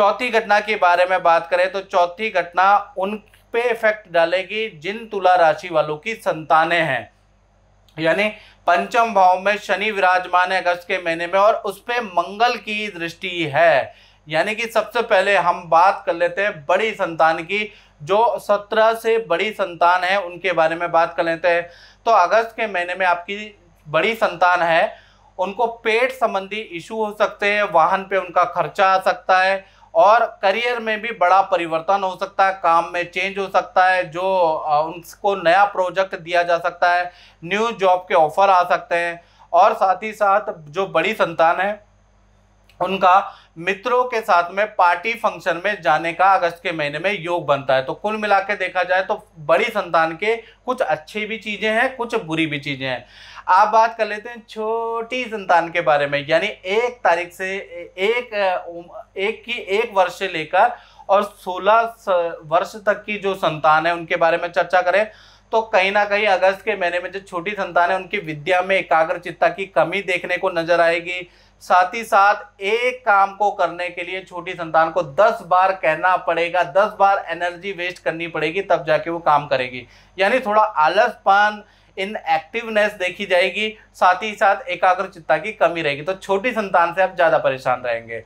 चौथी घटना के बारे में बात करें तो चौथी घटना उन पे इफेक्ट डालेगी जिन तुला राशि वालों की संतानें हैं यानी पंचम भाव में शनि विराजमान है अगस्त के महीने में और उस पर मंगल की दृष्टि है यानी कि सबसे पहले हम बात कर लेते हैं बड़ी संतान की जो सत्रह से बड़ी संतान है उनके बारे में बात कर लेते हैं तो अगस्त के महीने में आपकी बड़ी संतान है उनको पेट संबंधी इशू हो सकते हैं वाहन पे उनका खर्चा आ सकता है और करियर में भी बड़ा परिवर्तन हो सकता है काम में चेंज हो सकता है जो उनको नया प्रोजेक्ट दिया जा सकता है न्यू जॉब के ऑफर आ सकते हैं और साथ ही साथ जो बड़ी संतान है उनका मित्रों के साथ में पार्टी फंक्शन में जाने का अगस्त के महीने में योग बनता है तो कुल मिला के देखा जाए तो बड़ी संतान के कुछ अच्छी भी चीज़ें हैं कुछ बुरी भी चीज़ें हैं आप बात कर लेते हैं छोटी संतान के बारे में यानी एक तारीख से एक एक की एक वर्ष से लेकर और सोलह वर्ष तक की जो संतान है उनके बारे में चर्चा करें तो कहीं ना कहीं अगस्त के महीने में जो छोटी संतान है उनकी विद्या में चित्ता की कमी देखने को नजर आएगी साथ ही साथ एक काम को करने के लिए छोटी संतान को दस बार कहना पड़ेगा दस बार एनर्जी वेस्ट करनी पड़ेगी तब जाके वो काम करेगी यानी थोड़ा आलसपन इन एक्टिवनेस देखी जाएगी साथ ही साथ चित्ता की कमी रहेगी तो छोटी संतान से आप ज़्यादा परेशान रहेंगे